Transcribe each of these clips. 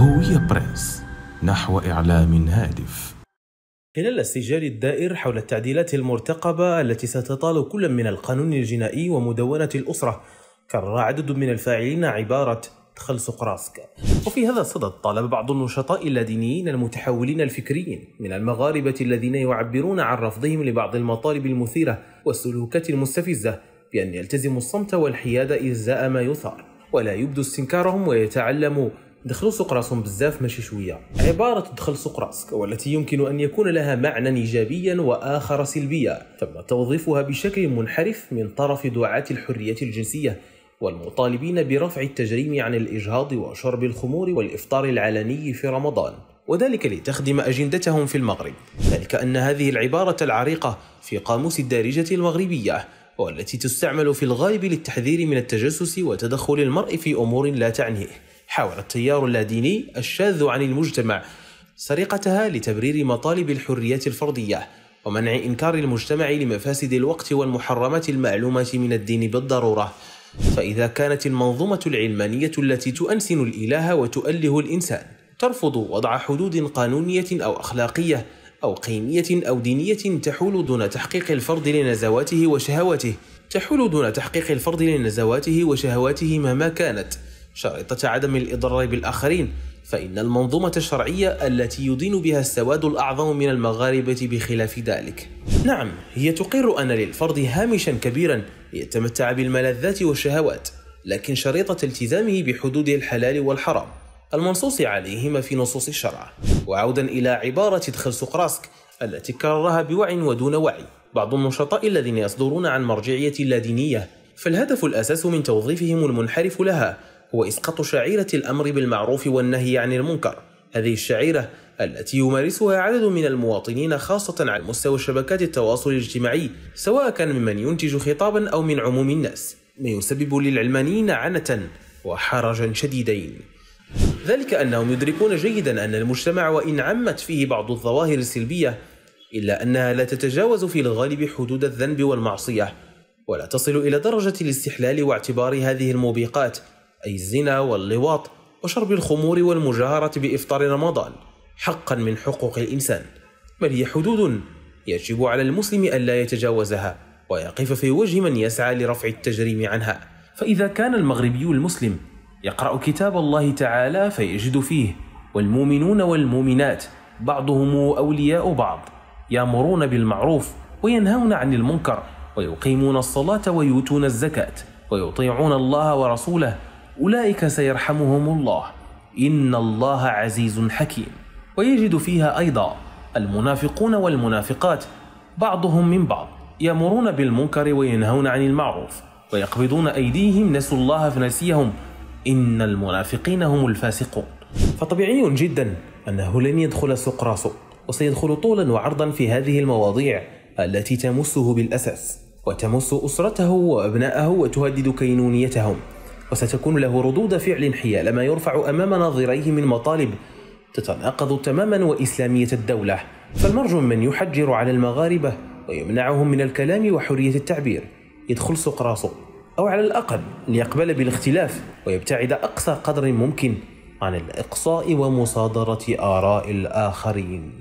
هوية بريس نحو إعلام هادف خلال السجال الدائر حول التعديلات المرتقبة التي ستطال كل من القانون الجنائي ومدونة الأسرة كرر عدد من الفاعلين عبارة ادخل قراسك وفي هذا الصدد طالب بعض النشطاء اللادينيين المتحولين الفكريين من المغاربة الذين يعبرون عن رفضهم لبعض المطالب المثيرة والسلوكات المستفزة بأن يلتزموا الصمت والحياد إزاء ما يثار ولا يبدوا استنكارهم ويتعلموا دخلوا سوق راسهم بزاف ماشي شويه عباره دخل سوق راسك والتي يمكن ان يكون لها معنى ايجابيا واخر سلبيا تم توظيفها بشكل منحرف من طرف دعاه الحريه الجنسيه والمطالبين برفع التجريم عن الاجهاض وشرب الخمور والافطار العلني في رمضان وذلك لتخدم اجندتهم في المغرب ذلك ان هذه العباره العريقه في قاموس الدارجه المغربيه والتي تستعمل في الغالب للتحذير من التجسس وتدخل المرء في امور لا تعنيه حاول التيار اللاديني الشاذ عن المجتمع سرقتها لتبرير مطالب الحريات الفردية ومنع إنكار المجتمع لمفاسد الوقت والمحرمات المعلومة من الدين بالضرورة فإذا كانت المنظومة العلمانية التي تؤنسن الإله وتؤله الإنسان ترفض وضع حدود قانونية أو أخلاقية أو قيمية أو دينية تحول دون تحقيق الفرد لنزواته وشهواته تحول دون تحقيق الفرد لنزواته وشهواته مهما كانت شريطة عدم الإضرار بالآخرين فإن المنظومة الشرعية التي يدين بها السواد الأعظم من المغاربة بخلاف ذلك نعم هي تقر أن للفرد هامشا كبيرا يتمتع بالملذات والشهوات لكن شريطة التزامه بحدود الحلال والحرام المنصوص عليهما في نصوص الشرع وعودا إلى عبارة ادخل راسك التي كررها بوعي ودون وعي بعض النشطاء الذين يصدرون عن مرجعية لا دينية فالهدف الأساس من توظيفهم المنحرف لها هو إسقاط شعيرة الأمر بالمعروف والنهي عن المنكر هذه الشعيرة التي يمارسها عدد من المواطنين خاصة على مستوى شبكات التواصل الاجتماعي سواء كان ممن ينتج خطابا أو من عموم الناس ما يسبب للعلمانيين عنة وحرجا شديدين ذلك أنهم يدركون جيدا أن المجتمع وإن عمت فيه بعض الظواهر السلبية إلا أنها لا تتجاوز في الغالب حدود الذنب والمعصية ولا تصل إلى درجة الاستحلال واعتبار هذه الموبقات أي الزنا واللواط وشرب الخمور والمجاهرة بإفطار رمضان حقا من حقوق الإنسان بل هي حدود يجب على المسلم ألا يتجاوزها ويقف في وجه من يسعى لرفع التجريم عنها فإذا كان المغربي المسلم يقرأ كتاب الله تعالى فيجد فيه والمؤمنون والمؤمنات بعضهم أولياء بعض يأمرون بالمعروف وينهون عن المنكر ويقيمون الصلاة ويؤتون الزكاة ويطيعون الله ورسوله أولئك سيرحمهم الله إن الله عزيز حكيم ويجد فيها أيضا المنافقون والمنافقات بعضهم من بعض يأمرون بالمنكر وينهون عن المعروف ويقبضون أيديهم نسوا الله فنسيهم إن المنافقين هم الفاسقون فطبيعي جدا أنه لن يدخل سقراط وسيدخل طولا وعرضا في هذه المواضيع التي تمسه بالأساس وتمس أسرته وأبنائه وتهدد كينونيتهم وستكون له ردود فعل حيال ما يرفع أمام ناظريه من مطالب تتناقض تماما وإسلامية الدولة فالمرجو من يحجر على المغاربة ويمنعهم من الكلام وحرية التعبير يدخل سوق راسه أو على الأقل ليقبل بالاختلاف ويبتعد أقصى قدر ممكن عن الإقصاء ومصادرة آراء الآخرين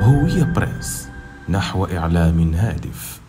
هوية برنس نحو إعلام هادف